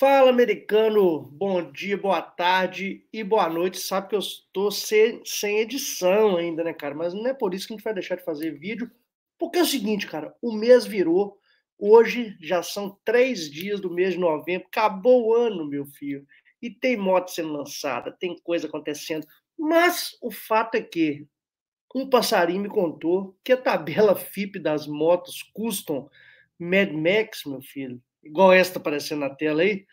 Fala, americano! Bom dia, boa tarde e boa noite. Sabe que eu estou sem, sem, edição ainda, né, cara? Mas não é por isso que a gente vai deixar de fazer vídeo, porque é o seguinte, cara: o mês virou. Hoje já são três dias do mês de novembro. Acabou o ano, meu filho. E tem moto sendo lançada, tem coisa acontecendo. Mas o fato é que um passarinho me contou que a tabela FIP das motos custom Mad Max, meu filho, igual esta aparecendo na tela aí,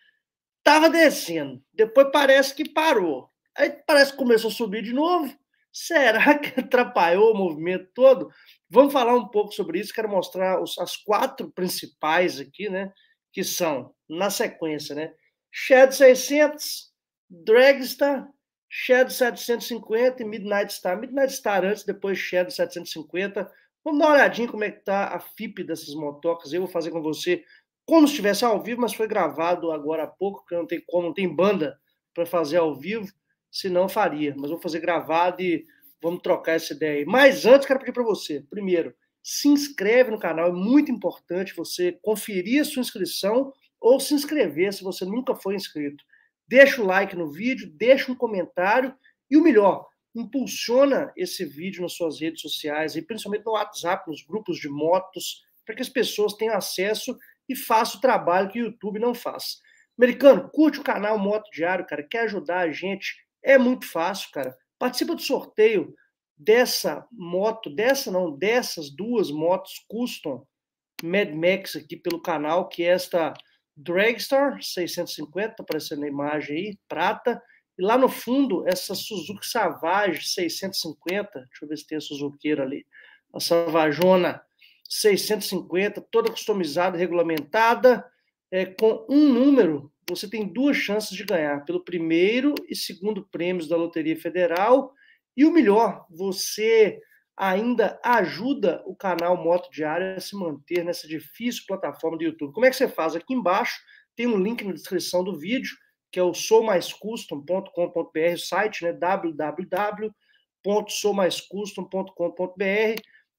estava descendo, depois parece que parou. Aí parece que começou a subir de novo. Será que atrapalhou o movimento todo? Vamos falar um pouco sobre isso. Quero mostrar os, as quatro principais aqui, né? Que são, na sequência, né? Shed 600, Dragstar, Shed 750 e Midnight Star. Midnight Star antes, depois Shed 750. Vamos dar uma olhadinha como é que tá a FIP dessas motocas. Eu vou fazer com você como se estivesse ao vivo, mas foi gravado agora há pouco, porque não tem como, não tem banda para fazer ao vivo, se não faria. Mas vou fazer gravado e vamos trocar essa ideia aí. Mas antes, quero pedir para você, primeiro, se inscreve no canal, é muito importante você conferir a sua inscrição ou se inscrever se você nunca foi inscrito. Deixa o like no vídeo, deixa um comentário e o melhor, impulsiona esse vídeo nas suas redes sociais e principalmente no WhatsApp, nos grupos de motos, para que as pessoas tenham acesso e faça o trabalho que o YouTube não faz. Americano, curte o canal Moto Diário, cara. Quer ajudar a gente? É muito fácil, cara. Participa do sorteio dessa moto, dessa não, dessas duas motos custom Mad Max aqui pelo canal, que é esta Dragstar 650, tá aparecendo na imagem aí, prata. E lá no fundo, essa Suzuki Savage 650, deixa eu ver se tem a Suzuqueira ali, a Savajona 650, toda customizada, regulamentada, é, com um número, você tem duas chances de ganhar, pelo primeiro e segundo prêmios da Loteria Federal. E o melhor, você ainda ajuda o canal Moto Diário a se manter nessa difícil plataforma do YouTube. Como é que você faz? Aqui embaixo tem um link na descrição do vídeo, que é o soumaiscustom.com.br, o site, né? www.soumaiscustom.com.br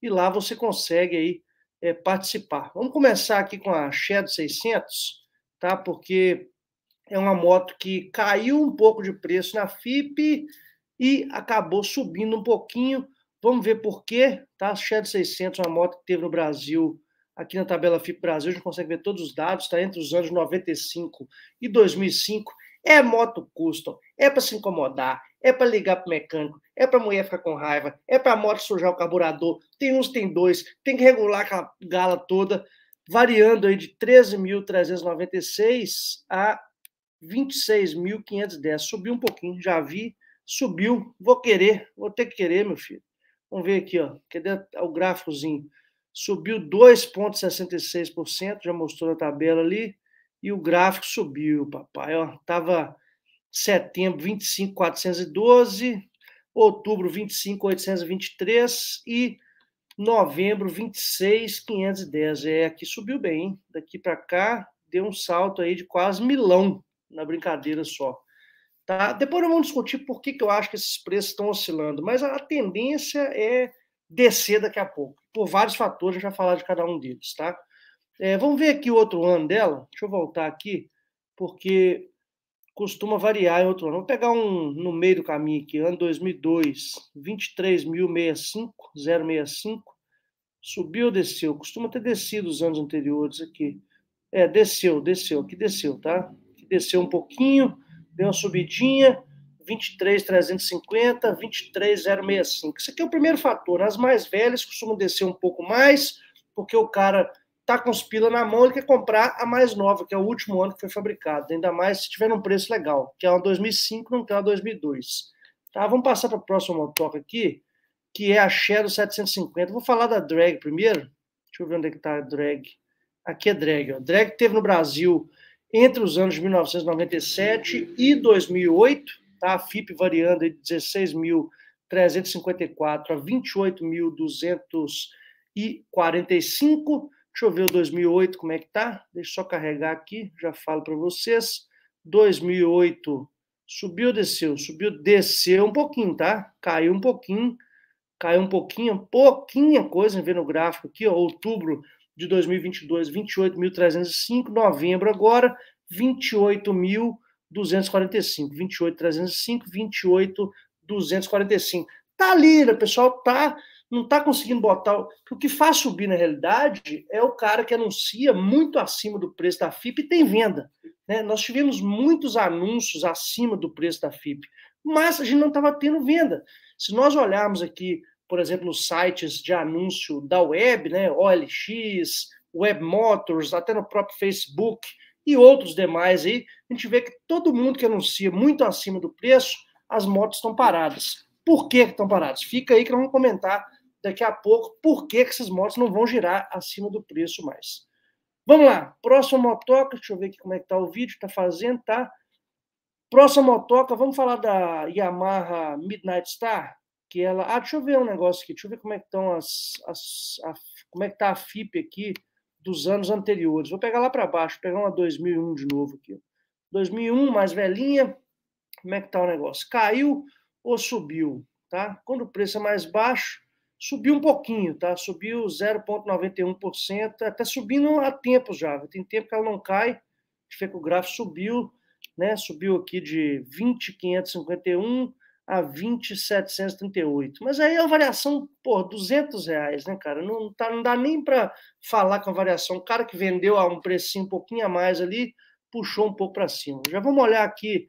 e lá você consegue aí é, participar. Vamos começar aqui com a Shadow 600, tá? Porque é uma moto que caiu um pouco de preço na FIP e acabou subindo um pouquinho. Vamos ver por quê, tá? Shadow 600 é uma moto que teve no Brasil, aqui na tabela FIP Brasil, a gente consegue ver todos os dados, está entre os anos 95 e 2005. É moto custom, é para se incomodar, é para ligar para o mecânico, é para a mulher ficar com raiva, é para a moto sujar o carburador, tem uns, tem dois, tem que regular aquela gala toda, variando aí de 13.396 a 26.510. Subiu um pouquinho, já vi, subiu, vou querer, vou ter que querer, meu filho. Vamos ver aqui, ó, cadê o gráficozinho? Subiu 2,66%, já mostrou na tabela ali, e o gráfico subiu, papai, ó, tava setembro 25,412, outubro 25, 823 e novembro 26, 510. É, aqui subiu bem, hein? Daqui para cá deu um salto aí de quase milão na brincadeira só. Tá? Depois eu vamos discutir por que, que eu acho que esses preços estão oscilando, mas a tendência é descer daqui a pouco. Por vários fatores, eu já falar de cada um deles, tá? É, vamos ver aqui o outro ano dela. Deixa eu voltar aqui, porque costuma variar em outro ano. Vou pegar um no meio do caminho aqui, ano 2002, 23.065, 065, subiu, desceu, costuma ter descido os anos anteriores aqui. É, desceu, desceu, aqui desceu, tá? Aqui desceu um pouquinho, deu uma subidinha, 23,350, 23,065. Isso aqui é o primeiro fator. Né? As mais velhas costumam descer um pouco mais, porque o cara está com os pila na mão, ele quer comprar a mais nova, que é o último ano que foi fabricado, ainda mais se tiver um preço legal, que é uma 2005, não que é uma 2002. Tá, vamos passar para a próxima motoca aqui, que é a Shadow 750. Vou falar da drag primeiro. Deixa eu ver onde é que está a drag. Aqui é drag. Ó. Drag teve no Brasil entre os anos de 1997 e 2008, tá? a FIP variando de 16.354 a 28.245. Deixa eu ver o 2008, como é que tá? Deixa eu só carregar aqui, já falo para vocês. 2008 subiu, desceu, subiu, desceu um pouquinho, tá? Caiu um pouquinho, caiu um pouquinho, pouquinha coisa, vendo o gráfico aqui, ó, outubro de 2022, 28.305, novembro agora, 28.245, 28.305, 28.245. Tá ali, pessoal tá não está conseguindo botar. O que faz subir na realidade é o cara que anuncia muito acima do preço da FIP e tem venda. Né? Nós tivemos muitos anúncios acima do preço da FIP, mas a gente não estava tendo venda. Se nós olharmos aqui, por exemplo, nos sites de anúncio da web, né? OLX, Web Motors, até no próprio Facebook e outros demais aí, a gente vê que todo mundo que anuncia muito acima do preço, as motos estão paradas. Por que estão paradas? Fica aí que nós vamos comentar daqui a pouco por que, que essas motos não vão girar acima do preço mais. Vamos lá, próxima motoca, deixa eu ver aqui como é que tá o vídeo, tá fazendo, tá? Próxima motoca, vamos falar da Yamaha Midnight Star, que ela... Ah, deixa eu ver um negócio aqui, deixa eu ver como é que estão as... as a, como é que tá a FIP aqui dos anos anteriores. Vou pegar lá para baixo, pegar uma 2001 de novo aqui. 2001, mais velhinha, como é que tá o negócio? Caiu ou subiu, tá? Quando o preço é mais baixo, subiu um pouquinho, tá? Subiu 0,91%, até tá subindo há tempo já. Tem tempo que ela não cai. A gente vê que o gráfico subiu, né? Subiu aqui de 20,551 a 20,738. Mas aí é uma variação por 200 reais, né, cara? Não, tá, não dá nem para falar com a variação. O cara que vendeu a um precinho um pouquinho a mais ali puxou um pouco para cima. Já vamos olhar aqui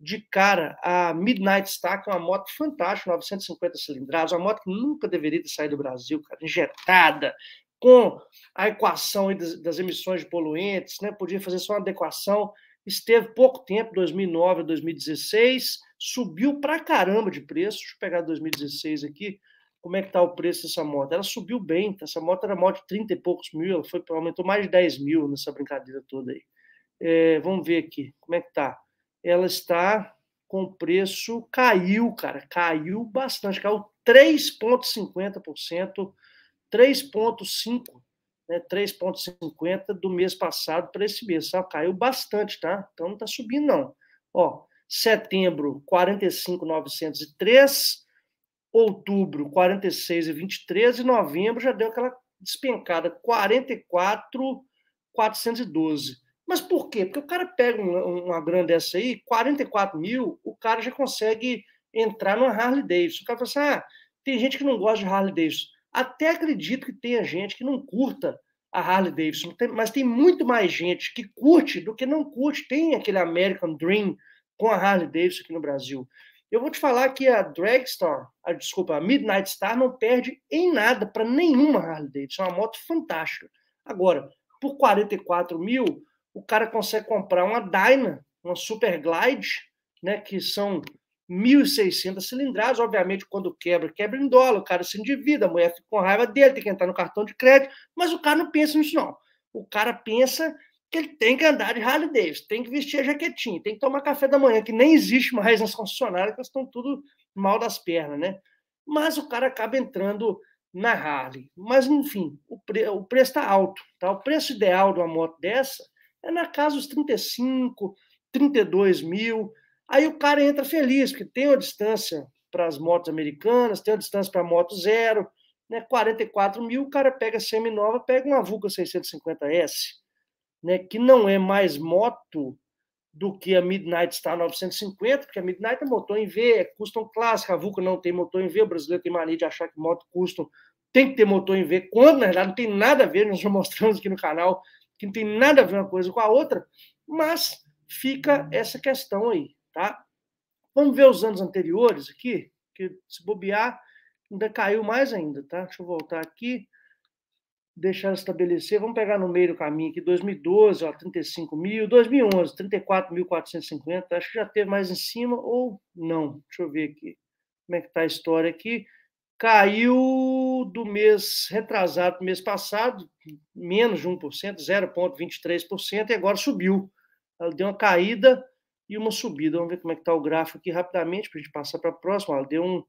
de cara a Midnight Stack, é uma moto fantástica, 950 cilindradas, uma moto que nunca deveria ter saído do Brasil, cara, injetada, com a equação das, emissões de poluentes, né? podia fazer só uma adequação, esteve pouco tempo, 2009 a 2016, subiu pra caramba de preço, deixa eu pegar 2016 aqui, como é que tá o preço dessa moto? Ela subiu bem, tá, essa moto era moto de 30 e poucos mil, ela foi, aumentou mais de 10 mil nessa brincadeira toda aí. É, vamos ver aqui, como é que tá? ela está com preço caiu, cara, caiu bastante, caiu 3,50%, 3,5%, né, 3,50% do mês passado para esse mês, sabe? caiu bastante, tá? Então não está subindo, não. Ó, setembro, 45,903, outubro, 46,23 e novembro já deu aquela despencada, 44,412. Mas por quê? Porque o cara pega uma, uma grande dessa aí, 44 mil, o cara já consegue entrar numa Harley Davidson. O cara fala assim: ah, tem gente que não gosta de Harley Davidson. Até acredito que tenha gente que não curta a Harley Davidson, mas tem muito mais gente que curte do que não curte. Tem aquele American Dream com a Harley Davidson aqui no Brasil. Eu vou te falar que a Dragstar, a, desculpa, a Midnight Star não perde em nada para nenhuma Harley Davidson. É uma moto fantástica. Agora, por 44 mil, o cara consegue comprar uma Dyna, uma Super Glide, né, que são 1.600 cilindradas, obviamente, quando quebra, quebra em dólar, o cara se endivida, a mulher fica com raiva dele, tem que entrar no cartão de crédito, mas o cara não pensa nisso, não. O cara pensa que ele tem que andar de Harley Davidson, tem que vestir a jaquetinha, tem que tomar café da manhã, que nem existe mais nas concessionárias, que estão tudo mal das pernas, né? Mas o cara acaba entrando na Harley. Mas, enfim, o, pre o preço está alto, tá? O preço ideal de uma moto dessa é na casa dos 35, 32 mil. Aí o cara entra feliz, porque tem uma distância para as motos americanas, tem uma distância para a moto zero, né? 44 mil, o cara pega semi-nova, pega uma Vulca 650S, né? que não é mais moto do que a Midnight Star 950, porque a Midnight é motor em V, é custom clássico, a Vulca não tem motor em V, o brasileiro tem mania de achar que moto custom tem que ter motor em V, quando na verdade não tem nada a ver, nós já mostramos aqui no canal que não tem nada a ver uma coisa com a outra, mas fica essa questão aí, tá? Vamos ver os anos anteriores aqui, que se bobear, ainda caiu mais ainda, tá? Deixa eu voltar aqui, deixar estabelecer, vamos pegar no meio do caminho aqui, 2012, ó, 35 mil, 2011, 34.450, acho que já teve mais em cima ou não, deixa eu ver aqui como é que tá a história aqui, caiu do mês retrasado, mês passado, menos de 1%, 0,23%, e agora subiu. Ela deu uma caída e uma subida. Vamos ver como é que está o gráfico aqui rapidamente, para a gente passar para a próxima. Ela deu um,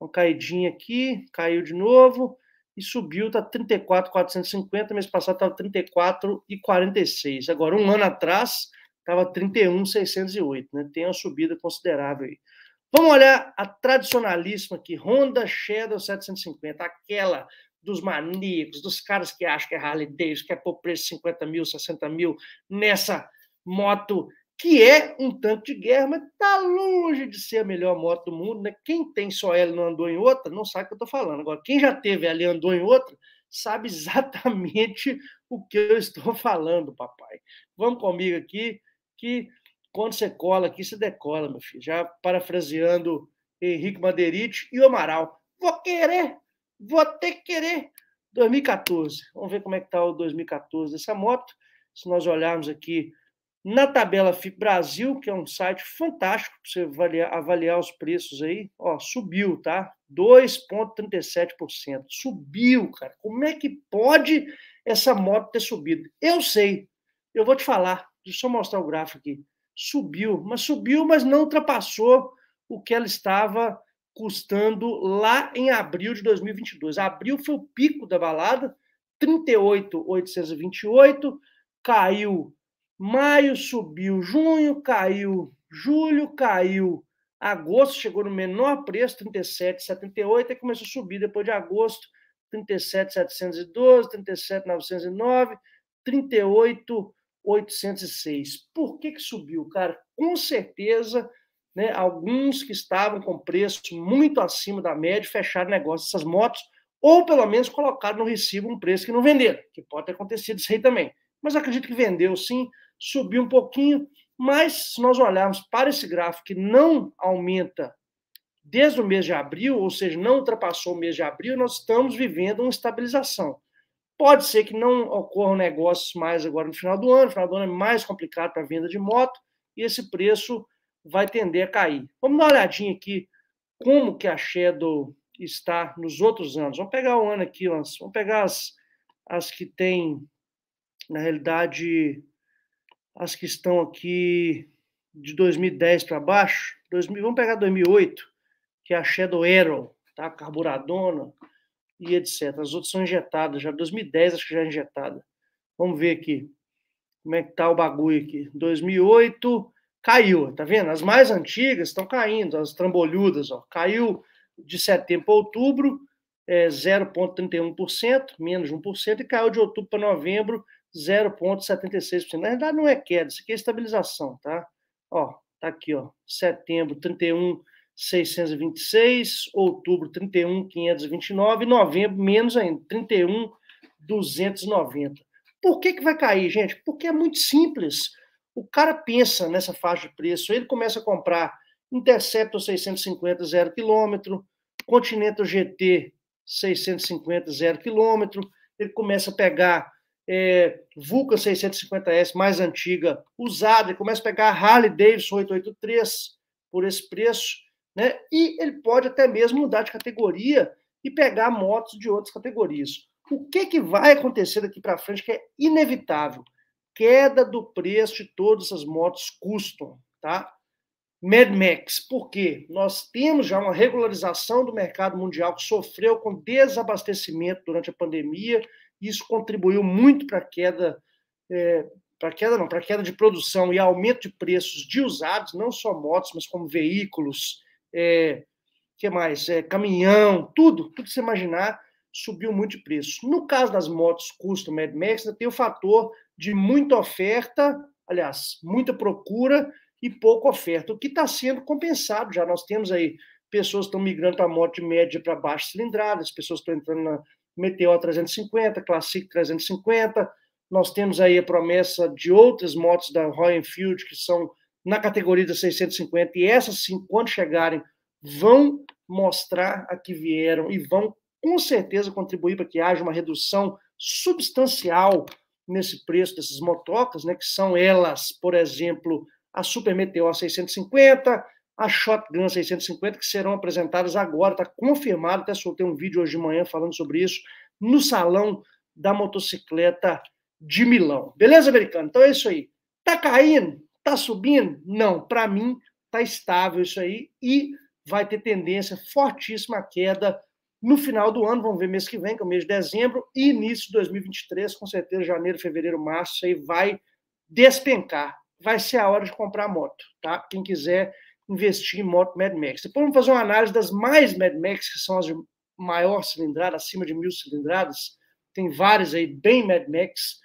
uma caidinha aqui, caiu de novo e subiu, está 34,450, mês passado estava 34,46. Agora, um ano atrás, estava 31,608, né? Tem uma subida considerável aí. Vamos olhar a tradicionalíssima aqui, Honda Shadow 750, aquela dos maníacos, dos caras que acham que é Harley Davidson, que é por preço de 50 mil, 60 mil, nessa moto que é um tanque de guerra, mas está longe de ser a melhor moto do mundo. Né? Quem tem só ela e não andou em outra, não sabe o que eu estou falando. Agora, quem já teve ela e andou em outra, sabe exatamente o que eu estou falando, papai. Vamos comigo aqui, que quando você cola aqui, você decola, meu filho. Já parafraseando Henrique Manderite e o Amaral. Vou querer, vou ter que querer. 2014. Vamos ver como é que está o 2014 dessa moto. Se nós olharmos aqui na tabela FIP Brasil, que é um site fantástico para você avaliar, avaliar os preços aí, ó, subiu, tá? 2,37%. Subiu, cara. Como é que pode essa moto ter subido? Eu sei. Eu vou te falar. Deixa eu só mostrar o gráfico aqui subiu, mas subiu, mas não ultrapassou o que ela estava custando lá em abril de 2022. Abril foi o pico da balada, 38,828, caiu maio, subiu junho, caiu julho, caiu agosto, chegou no menor preço, 37,78, e começou a subir depois de agosto, 37,712, 37,909, 38 806. Por que, que subiu, cara? Com certeza, né, alguns que estavam com preço muito acima da média fecharam negócio dessas motos, ou pelo menos colocaram no recibo um preço que não venderam, que pode ter acontecido isso aí também. Mas acredito que vendeu sim, subiu um pouquinho, mas se nós olharmos para esse gráfico que não aumenta desde o mês de abril, ou seja, não ultrapassou o mês de abril, nós estamos vivendo uma estabilização. Pode ser que não ocorram negócios mais agora no final do ano, no final do ano é mais complicado para a venda de moto e esse preço vai tender a cair. Vamos dar uma olhadinha aqui como que a Shadow está nos outros anos. Vamos pegar o ano aqui, vamos pegar as, as que tem, na realidade, as que estão aqui de 2010 para baixo. 2000, vamos pegar 2008, que é a Shadow Aero, tá? carburadona, e etc. As outras são injetadas já. 2010 acho que já é injetada. Vamos ver aqui como é que tá o bagulho aqui. 2008 caiu, tá vendo? As mais antigas estão caindo, as trambolhudas, ó. Caiu de setembro a outubro é 0,31%, menos 1%, e caiu de outubro para novembro 0,76%. Na verdade, não é queda, isso aqui é estabilização, tá? Ó, tá aqui, ó, setembro 31 626, outubro 31, 529, novembro menos ainda, 31, 290. Por que, que vai cair, gente? Porque é muito simples. O cara pensa nessa faixa de preço, ele começa a comprar Interceptor 650 zero quilômetro Continental GT 650 zero quilômetro ele começa a pegar é, Vulcan 650S mais antiga usada, ele começa a pegar Harley Davidson 883 por esse preço, né? E ele pode até mesmo mudar de categoria e pegar motos de outras categorias. O que, que vai acontecer daqui para frente que é inevitável? Queda do preço de todas essas motos custom, tá? Mad Max, porque nós temos já uma regularização do mercado mundial que sofreu com desabastecimento durante a pandemia, e isso contribuiu muito para a queda, é, para queda não, para queda de produção e aumento de preços de usados, não só motos, mas como veículos, é, que mais? É, caminhão, tudo, tudo que você imaginar subiu muito de preço. No caso das motos custom Mad Max, tem o fator de muita oferta, aliás, muita procura e pouca oferta, o que está sendo compensado já. Nós temos aí pessoas que estão migrando para a moto de média para baixa cilindrada, as pessoas estão entrando na Meteor 350, Classic 350, nós temos aí a promessa de outras motos da Royal Enfield que são na categoria das 650, e essas sim, quando chegarem, vão mostrar a que vieram e vão com certeza contribuir para que haja uma redução substancial nesse preço dessas motocas, né, que são elas, por exemplo, a Super Meteor 650, a Shotgun 650, que serão apresentadas agora, está confirmado, até soltei um vídeo hoje de manhã falando sobre isso, no Salão da Motocicleta de Milão. Beleza, americano? Então é isso aí. Tá caindo? Está subindo? Não. Para mim, está estável isso aí e vai ter tendência fortíssima à queda no final do ano. Vamos ver mês que vem, que é o mês de dezembro, e início de 2023, com certeza, janeiro, fevereiro, março, isso aí vai despencar. Vai ser a hora de comprar moto, tá? Quem quiser investir em moto Mad Max. Depois vamos fazer uma análise das mais Mad Max, que são as de maior cilindrada, acima de mil cilindradas. Tem várias aí, bem Mad Max,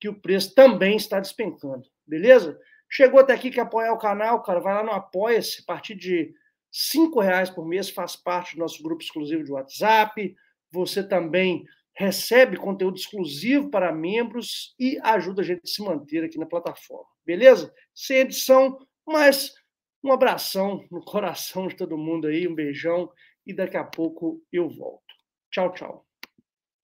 que o preço também está despencando, beleza? Chegou até aqui, que apoiar o canal, cara, vai lá no Apoia-se, a partir de cinco reais por mês, faz parte do nosso grupo exclusivo de WhatsApp. Você também recebe conteúdo exclusivo para membros e ajuda a gente a se manter aqui na plataforma. Beleza? Sem edição, mas um abração no coração de todo mundo aí, um beijão e daqui a pouco eu volto. Tchau, tchau.